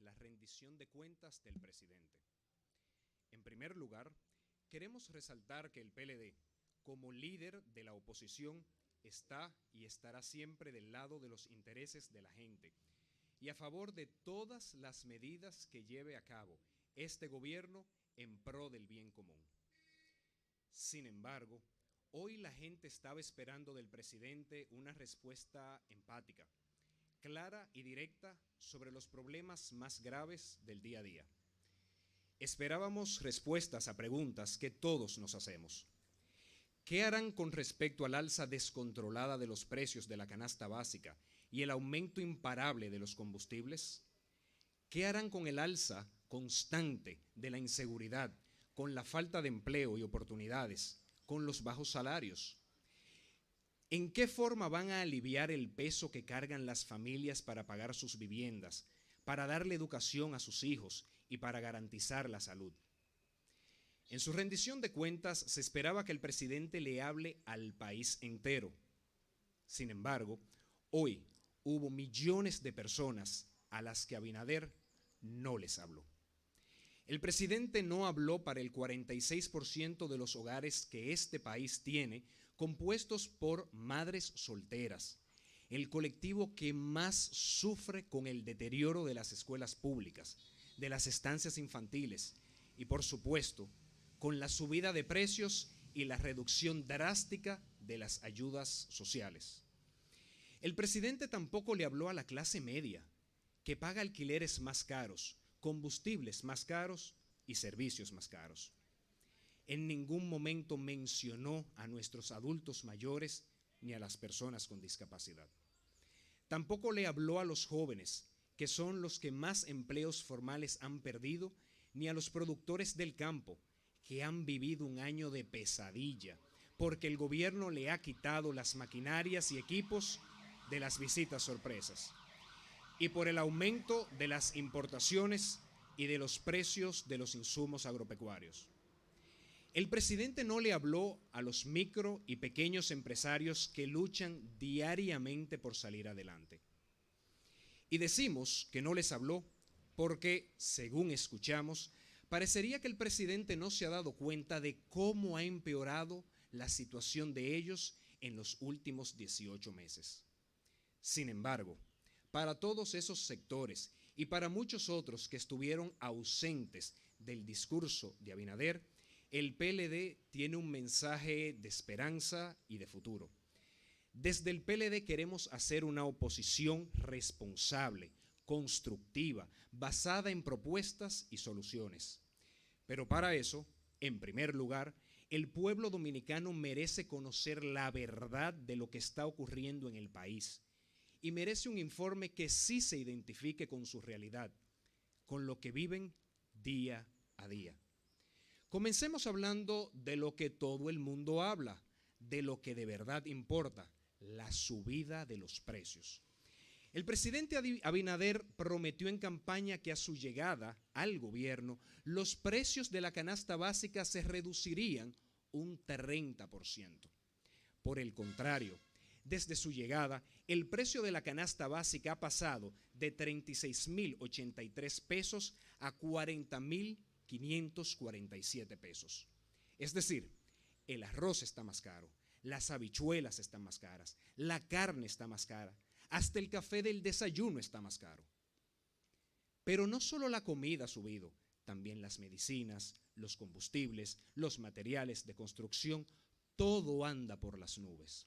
la rendición de cuentas del presidente. En primer lugar, queremos resaltar que el PLD, como líder de la oposición, está y estará siempre del lado de los intereses de la gente y a favor de todas las medidas que lleve a cabo este gobierno en pro del bien común. Sin embargo, hoy la gente estaba esperando del presidente una respuesta empática, clara y directa sobre los problemas más graves del día a día. Esperábamos respuestas a preguntas que todos nos hacemos. ¿Qué harán con respecto al alza descontrolada de los precios de la canasta básica y el aumento imparable de los combustibles? ¿Qué harán con el alza constante de la inseguridad, con la falta de empleo y oportunidades, con los bajos salarios, ¿En qué forma van a aliviar el peso que cargan las familias para pagar sus viviendas, para darle educación a sus hijos y para garantizar la salud? En su rendición de cuentas se esperaba que el presidente le hable al país entero. Sin embargo, hoy hubo millones de personas a las que Abinader no les habló. El presidente no habló para el 46% de los hogares que este país tiene compuestos por madres solteras, el colectivo que más sufre con el deterioro de las escuelas públicas, de las estancias infantiles y, por supuesto, con la subida de precios y la reducción drástica de las ayudas sociales. El presidente tampoco le habló a la clase media, que paga alquileres más caros, combustibles más caros y servicios más caros en ningún momento mencionó a nuestros adultos mayores ni a las personas con discapacidad. Tampoco le habló a los jóvenes, que son los que más empleos formales han perdido, ni a los productores del campo, que han vivido un año de pesadilla, porque el gobierno le ha quitado las maquinarias y equipos de las visitas sorpresas, y por el aumento de las importaciones y de los precios de los insumos agropecuarios. El presidente no le habló a los micro y pequeños empresarios que luchan diariamente por salir adelante. Y decimos que no les habló porque, según escuchamos, parecería que el presidente no se ha dado cuenta de cómo ha empeorado la situación de ellos en los últimos 18 meses. Sin embargo, para todos esos sectores y para muchos otros que estuvieron ausentes del discurso de Abinader, el PLD tiene un mensaje de esperanza y de futuro. Desde el PLD queremos hacer una oposición responsable, constructiva, basada en propuestas y soluciones. Pero para eso, en primer lugar, el pueblo dominicano merece conocer la verdad de lo que está ocurriendo en el país y merece un informe que sí se identifique con su realidad, con lo que viven día a día. Comencemos hablando de lo que todo el mundo habla, de lo que de verdad importa, la subida de los precios. El presidente Abinader prometió en campaña que a su llegada al gobierno los precios de la canasta básica se reducirían un 30%. Por el contrario, desde su llegada, el precio de la canasta básica ha pasado de 36.083 pesos a 40.000 547 pesos. Es decir, el arroz está más caro, las habichuelas están más caras, la carne está más cara, hasta el café del desayuno está más caro. Pero no solo la comida ha subido, también las medicinas, los combustibles, los materiales de construcción, todo anda por las nubes.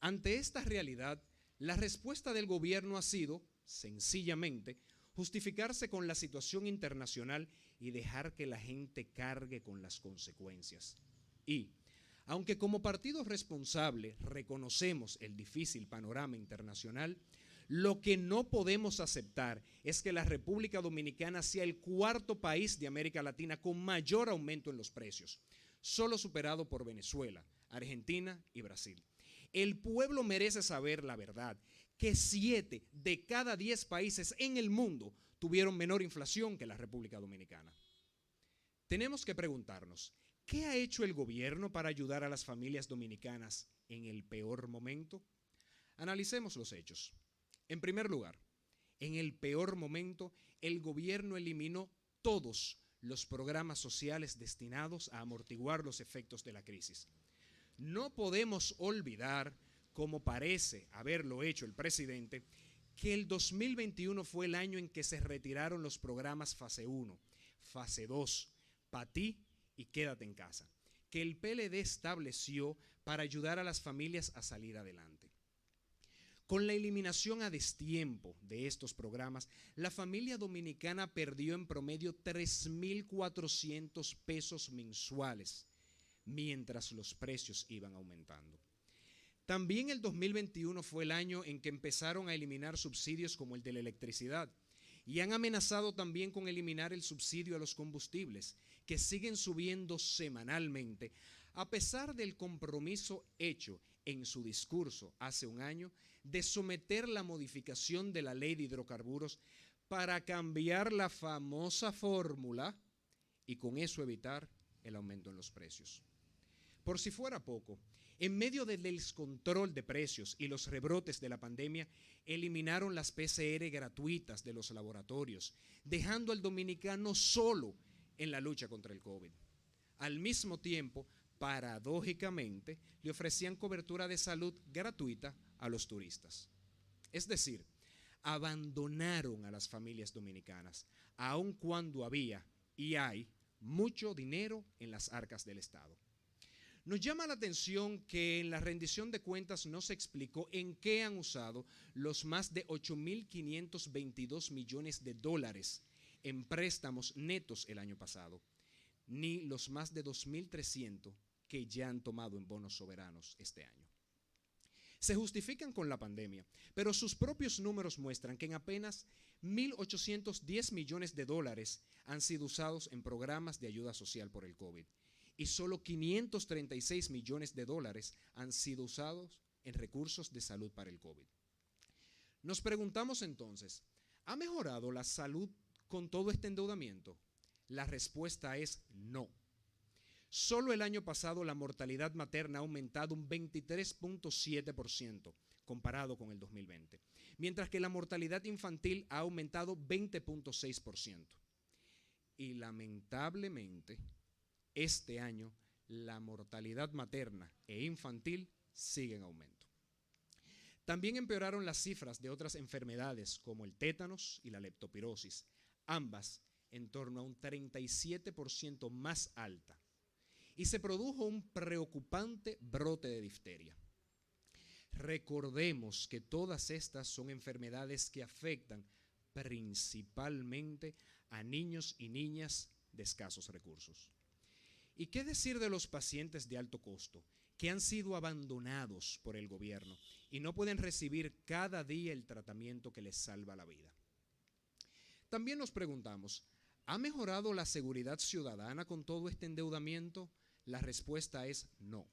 Ante esta realidad, la respuesta del gobierno ha sido, sencillamente, justificarse con la situación internacional y dejar que la gente cargue con las consecuencias. Y, aunque como partido responsable reconocemos el difícil panorama internacional, lo que no podemos aceptar es que la República Dominicana sea el cuarto país de América Latina con mayor aumento en los precios, solo superado por Venezuela, Argentina y Brasil. El pueblo merece saber la verdad, que siete de cada diez países en el mundo tuvieron menor inflación que la República Dominicana. Tenemos que preguntarnos, ¿qué ha hecho el gobierno para ayudar a las familias dominicanas en el peor momento? Analicemos los hechos. En primer lugar, en el peor momento, el gobierno eliminó todos los programas sociales destinados a amortiguar los efectos de la crisis. No podemos olvidar, como parece haberlo hecho el presidente, que el 2021 fue el año en que se retiraron los programas fase 1, fase 2, para ti y quédate en casa, que el PLD estableció para ayudar a las familias a salir adelante. Con la eliminación a destiempo de estos programas, la familia dominicana perdió en promedio 3.400 pesos mensuales mientras los precios iban aumentando. También el 2021 fue el año en que empezaron a eliminar subsidios como el de la electricidad y han amenazado también con eliminar el subsidio a los combustibles, que siguen subiendo semanalmente, a pesar del compromiso hecho en su discurso hace un año de someter la modificación de la ley de hidrocarburos para cambiar la famosa fórmula y con eso evitar el aumento en los precios. Por si fuera poco, en medio del descontrol de precios y los rebrotes de la pandemia, eliminaron las PCR gratuitas de los laboratorios, dejando al dominicano solo en la lucha contra el COVID. Al mismo tiempo, paradójicamente, le ofrecían cobertura de salud gratuita a los turistas. Es decir, abandonaron a las familias dominicanas, aun cuando había y hay mucho dinero en las arcas del Estado. Nos llama la atención que en la rendición de cuentas no se explicó en qué han usado los más de 8.522 millones de dólares en préstamos netos el año pasado, ni los más de 2.300 que ya han tomado en bonos soberanos este año. Se justifican con la pandemia, pero sus propios números muestran que en apenas 1.810 millones de dólares han sido usados en programas de ayuda social por el COVID y solo 536 millones de dólares han sido usados en recursos de salud para el COVID. Nos preguntamos entonces, ¿ha mejorado la salud con todo este endeudamiento? La respuesta es no. Solo el año pasado la mortalidad materna ha aumentado un 23.7% comparado con el 2020, mientras que la mortalidad infantil ha aumentado 20.6%. Y lamentablemente, este año la mortalidad materna e infantil sigue en aumento. También empeoraron las cifras de otras enfermedades como el tétanos y la leptopirosis, ambas en torno a un 37% más alta. Y se produjo un preocupante brote de difteria. Recordemos que todas estas son enfermedades que afectan principalmente a niños y niñas de escasos recursos. ¿Y qué decir de los pacientes de alto costo que han sido abandonados por el gobierno y no pueden recibir cada día el tratamiento que les salva la vida? También nos preguntamos, ¿ha mejorado la seguridad ciudadana con todo este endeudamiento? La respuesta es no.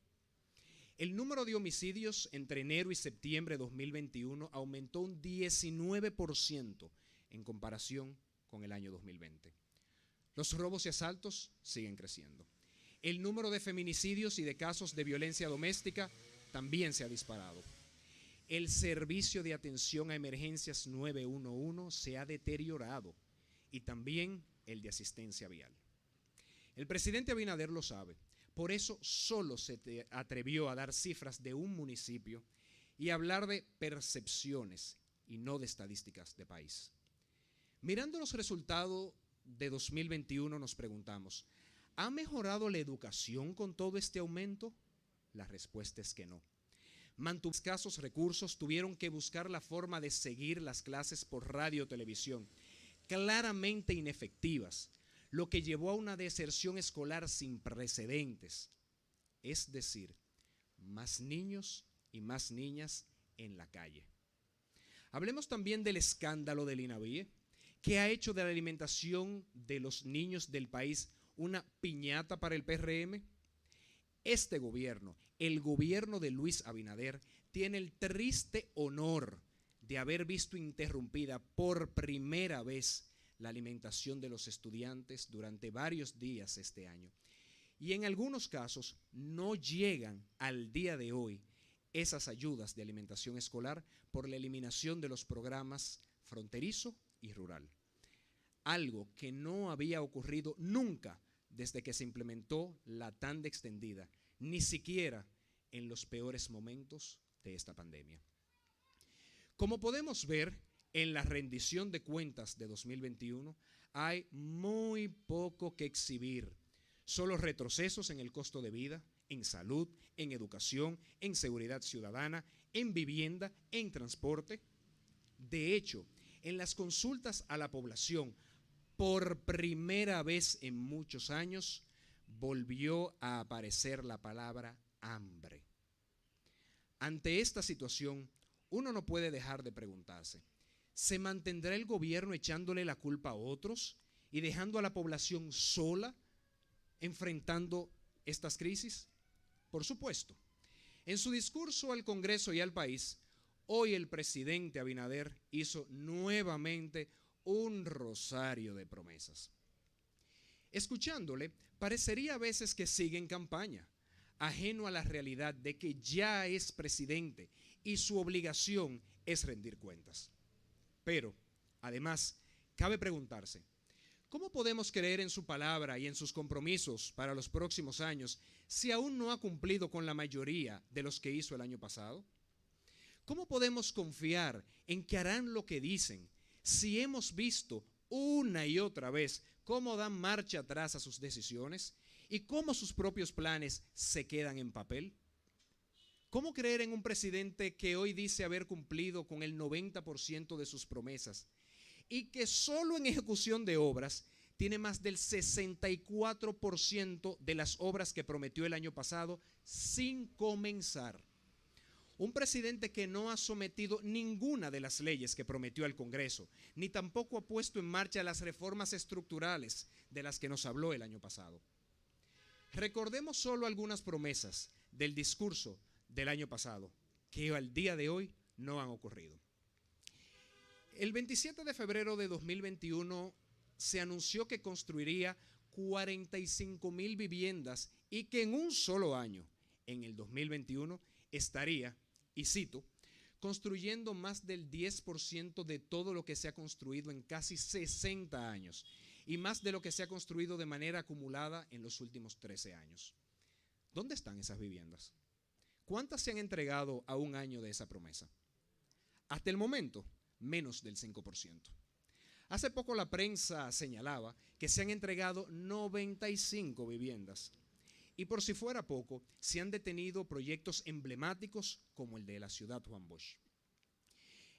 El número de homicidios entre enero y septiembre de 2021 aumentó un 19% en comparación con el año 2020. Los robos y asaltos siguen creciendo. El número de feminicidios y de casos de violencia doméstica también se ha disparado. El servicio de atención a emergencias 911 se ha deteriorado y también el de asistencia vial. El presidente Abinader lo sabe, por eso solo se atrevió a dar cifras de un municipio y hablar de percepciones y no de estadísticas de país. Mirando los resultados de 2021 nos preguntamos, ¿Ha mejorado la educación con todo este aumento? La respuesta es que no. Mantuvo escasos recursos, tuvieron que buscar la forma de seguir las clases por radio o televisión, claramente inefectivas, lo que llevó a una deserción escolar sin precedentes. Es decir, más niños y más niñas en la calle. Hablemos también del escándalo del INAVIE, que ha hecho de la alimentación de los niños del país una piñata para el PRM? Este gobierno, el gobierno de Luis Abinader, tiene el triste honor de haber visto interrumpida por primera vez la alimentación de los estudiantes durante varios días este año. Y en algunos casos no llegan al día de hoy esas ayudas de alimentación escolar por la eliminación de los programas fronterizo y rural. Algo que no había ocurrido nunca desde que se implementó la tanda extendida, ni siquiera en los peores momentos de esta pandemia. Como podemos ver en la rendición de cuentas de 2021, hay muy poco que exhibir. Solo retrocesos en el costo de vida, en salud, en educación, en seguridad ciudadana, en vivienda, en transporte. De hecho, en las consultas a la población por primera vez en muchos años volvió a aparecer la palabra hambre. Ante esta situación, uno no puede dejar de preguntarse, ¿se mantendrá el gobierno echándole la culpa a otros y dejando a la población sola enfrentando estas crisis? Por supuesto. En su discurso al Congreso y al país, hoy el presidente Abinader hizo nuevamente un rosario de promesas. Escuchándole, parecería a veces que sigue en campaña, ajeno a la realidad de que ya es presidente y su obligación es rendir cuentas. Pero, además, cabe preguntarse, ¿cómo podemos creer en su palabra y en sus compromisos para los próximos años si aún no ha cumplido con la mayoría de los que hizo el año pasado? ¿Cómo podemos confiar en que harán lo que dicen si hemos visto una y otra vez cómo dan marcha atrás a sus decisiones y cómo sus propios planes se quedan en papel? ¿Cómo creer en un presidente que hoy dice haber cumplido con el 90% de sus promesas y que solo en ejecución de obras tiene más del 64% de las obras que prometió el año pasado sin comenzar? Un presidente que no ha sometido ninguna de las leyes que prometió al Congreso, ni tampoco ha puesto en marcha las reformas estructurales de las que nos habló el año pasado. Recordemos solo algunas promesas del discurso del año pasado, que al día de hoy no han ocurrido. El 27 de febrero de 2021 se anunció que construiría 45 mil viviendas y que en un solo año, en el 2021, estaría y cito, construyendo más del 10% de todo lo que se ha construido en casi 60 años y más de lo que se ha construido de manera acumulada en los últimos 13 años. ¿Dónde están esas viviendas? ¿Cuántas se han entregado a un año de esa promesa? Hasta el momento, menos del 5%. Hace poco la prensa señalaba que se han entregado 95 viviendas y por si fuera poco, se han detenido proyectos emblemáticos como el de la ciudad Juan Bosch.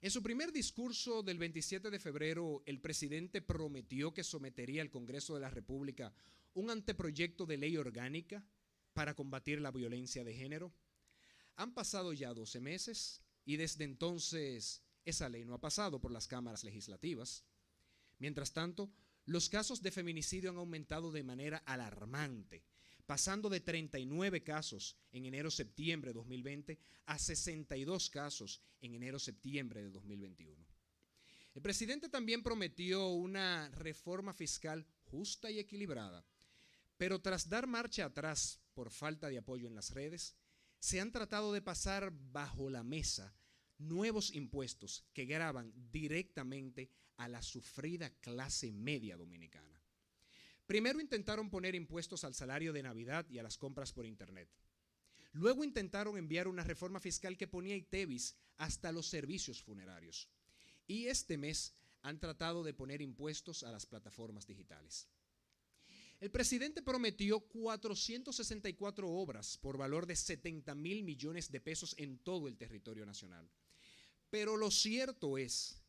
En su primer discurso del 27 de febrero, el presidente prometió que sometería al Congreso de la República un anteproyecto de ley orgánica para combatir la violencia de género. Han pasado ya 12 meses y desde entonces esa ley no ha pasado por las cámaras legislativas. Mientras tanto, los casos de feminicidio han aumentado de manera alarmante pasando de 39 casos en enero-septiembre de 2020 a 62 casos en enero-septiembre de 2021. El presidente también prometió una reforma fiscal justa y equilibrada, pero tras dar marcha atrás por falta de apoyo en las redes, se han tratado de pasar bajo la mesa nuevos impuestos que graban directamente a la sufrida clase media dominicana. Primero intentaron poner impuestos al salario de Navidad y a las compras por Internet. Luego intentaron enviar una reforma fiscal que ponía ITEVIS hasta los servicios funerarios. Y este mes han tratado de poner impuestos a las plataformas digitales. El presidente prometió 464 obras por valor de 70 mil millones de pesos en todo el territorio nacional. Pero lo cierto es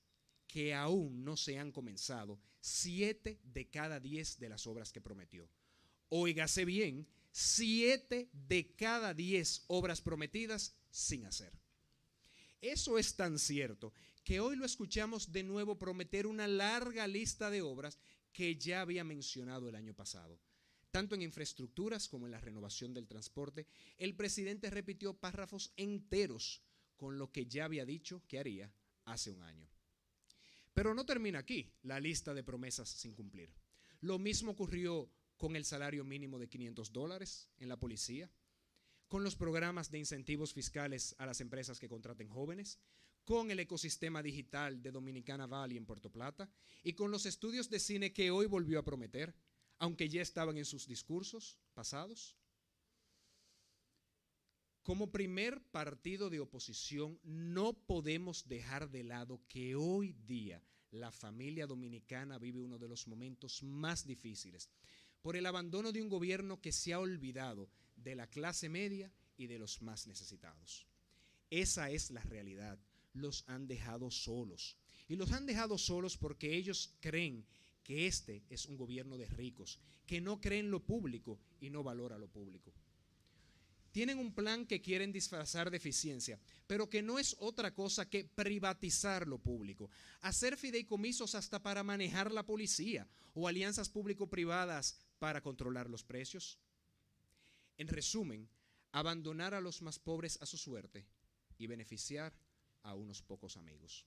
que aún no se han comenzado siete de cada diez de las obras que prometió. Óigase bien, siete de cada diez obras prometidas sin hacer. Eso es tan cierto que hoy lo escuchamos de nuevo prometer una larga lista de obras que ya había mencionado el año pasado. Tanto en infraestructuras como en la renovación del transporte, el presidente repitió párrafos enteros con lo que ya había dicho que haría hace un año. Pero no termina aquí la lista de promesas sin cumplir. Lo mismo ocurrió con el salario mínimo de 500 dólares en la policía, con los programas de incentivos fiscales a las empresas que contraten jóvenes, con el ecosistema digital de Dominicana Valley en Puerto Plata y con los estudios de cine que hoy volvió a prometer, aunque ya estaban en sus discursos pasados. Como primer partido de oposición, no podemos dejar de lado que hoy día la familia dominicana vive uno de los momentos más difíciles por el abandono de un gobierno que se ha olvidado de la clase media y de los más necesitados. Esa es la realidad. Los han dejado solos. Y los han dejado solos porque ellos creen que este es un gobierno de ricos, que no creen lo público y no valora lo público tienen un plan que quieren disfrazar de eficiencia, pero que no es otra cosa que privatizar lo público, hacer fideicomisos hasta para manejar la policía o alianzas público-privadas para controlar los precios. En resumen, abandonar a los más pobres a su suerte y beneficiar a unos pocos amigos.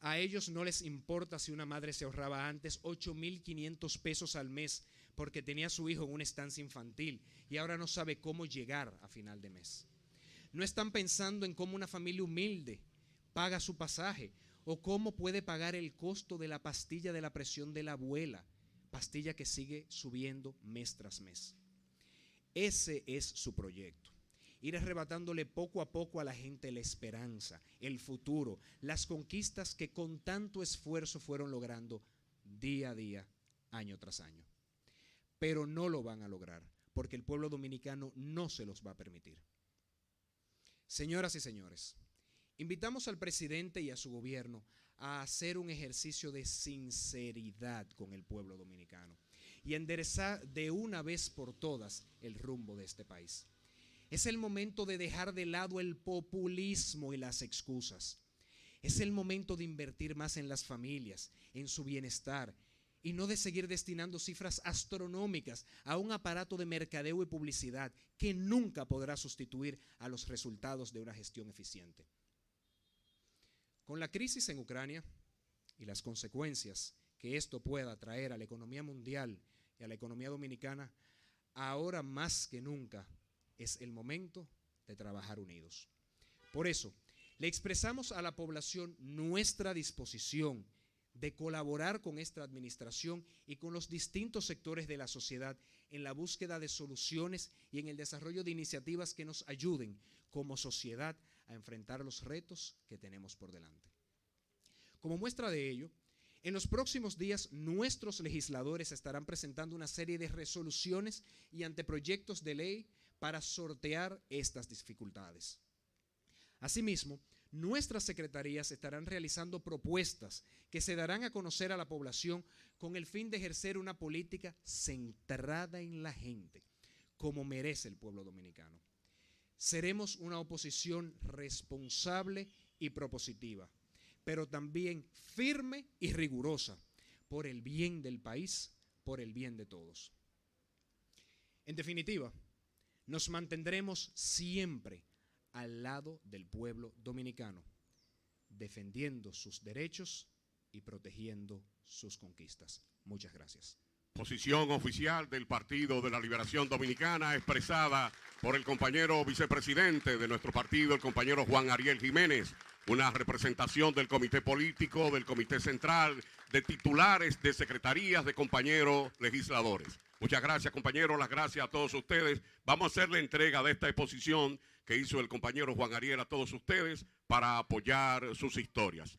A ellos no les importa si una madre se ahorraba antes 8.500 pesos al mes porque tenía a su hijo en una estancia infantil y ahora no sabe cómo llegar a final de mes. No están pensando en cómo una familia humilde paga su pasaje o cómo puede pagar el costo de la pastilla de la presión de la abuela, pastilla que sigue subiendo mes tras mes. Ese es su proyecto. Ir arrebatándole poco a poco a la gente la esperanza, el futuro, las conquistas que con tanto esfuerzo fueron logrando día a día, año tras año pero no lo van a lograr, porque el pueblo dominicano no se los va a permitir. Señoras y señores, invitamos al presidente y a su gobierno a hacer un ejercicio de sinceridad con el pueblo dominicano y enderezar de una vez por todas el rumbo de este país. Es el momento de dejar de lado el populismo y las excusas. Es el momento de invertir más en las familias, en su bienestar, y no de seguir destinando cifras astronómicas a un aparato de mercadeo y publicidad que nunca podrá sustituir a los resultados de una gestión eficiente. Con la crisis en Ucrania y las consecuencias que esto pueda traer a la economía mundial y a la economía dominicana, ahora más que nunca es el momento de trabajar unidos. Por eso, le expresamos a la población nuestra disposición de colaborar con esta administración y con los distintos sectores de la sociedad en la búsqueda de soluciones y en el desarrollo de iniciativas que nos ayuden como sociedad a enfrentar los retos que tenemos por delante. Como muestra de ello, en los próximos días nuestros legisladores estarán presentando una serie de resoluciones y anteproyectos de ley para sortear estas dificultades. Asimismo, nuestras secretarías estarán realizando propuestas que se darán a conocer a la población con el fin de ejercer una política centrada en la gente, como merece el pueblo dominicano. Seremos una oposición responsable y propositiva, pero también firme y rigurosa, por el bien del país, por el bien de todos. En definitiva, nos mantendremos siempre al lado del pueblo dominicano, defendiendo sus derechos y protegiendo sus conquistas. Muchas gracias. Posición oficial del Partido de la Liberación Dominicana expresada por el compañero vicepresidente de nuestro partido, el compañero Juan Ariel Jiménez, una representación del Comité Político, del Comité Central, de titulares, de secretarías, de compañeros legisladores. Muchas gracias, compañeros, las gracias a todos ustedes. Vamos a hacer la entrega de esta exposición que hizo el compañero Juan Ariel a todos ustedes para apoyar sus historias.